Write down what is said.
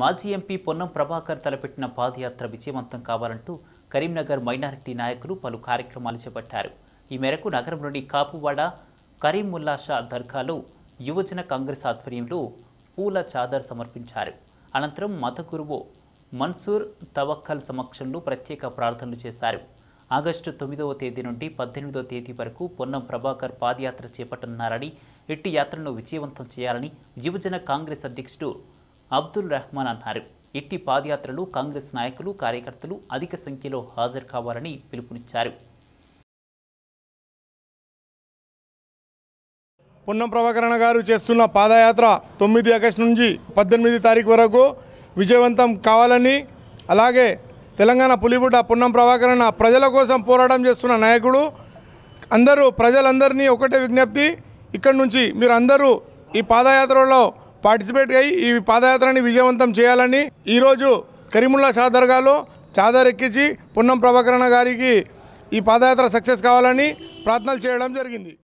మాజీ ఎంపీ పొన్నం ప్రభాకర్ తలపెట్టిన పాదయాత్ర విజయవంతం కావాలంటూ కరీంనగర్ మైనారిటీ నాయకులు పలు కార్యక్రమాలు చేపట్టారు ఈ మేరకు నగరంలోని కాపువాడ కరీముల్లాషా దర్గాలో యువజన కాంగ్రెస్ ఆధ్వర్యంలో పూల చాదర్ సమర్పించారు అనంతరం మత గురువు మన్సూర్ తవక్కల్ సమక్షంలో ప్రత్యేక ప్రార్థనలు చేశారు ఆగస్టు తొమ్మిదవ తేదీ నుండి పద్దెనిమిదవ తేదీ వరకు పొన్నం ప్రభాకర్ పాదయాత్ర చేపట్టనున్నారని ఎట్టి యాత్రను విజయవంతం చేయాలని యువజన కాంగ్రెస్ అధ్యక్షుడు అబ్దుల్ రెహమాన్ అన్నారు ఎట్టి పాదయాత్రలు కాంగ్రెస్ నాయకులు కార్యకర్తలు అధిక సంఖ్యలో హాజరు కావాలని పిలుపునిచ్చారు పొన్నం ప్రభాకరణ గారు చేస్తున్న పాదయాత్ర తొమ్మిది ఆగస్టు నుంచి పద్దెనిమిది తారీఖు వరకు విజయవంతం కావాలని అలాగే తెలంగాణ పులిబుడ్డ పొన్నం ప్రభాకరణ ప్రజల కోసం పోరాటం చేస్తున్న నాయకుడు అందరూ ప్రజలందరినీ ఒకటే విజ్ఞప్తి ఇక్కడి నుంచి మీరు అందరూ ఈ పాదయాత్రలో పార్టిసిపేట్ అయ్యి ఈ పాదయాత్రని విజయవంతం చేయాలని ఈరోజు కరీముల్లా షాదర్గాలో చాదర్ ఎక్కించి పున్నం ప్రభాకరణ గారికి ఈ పాదయాత్ర సక్సెస్ కావాలని ప్రార్థనలు చేయడం జరిగింది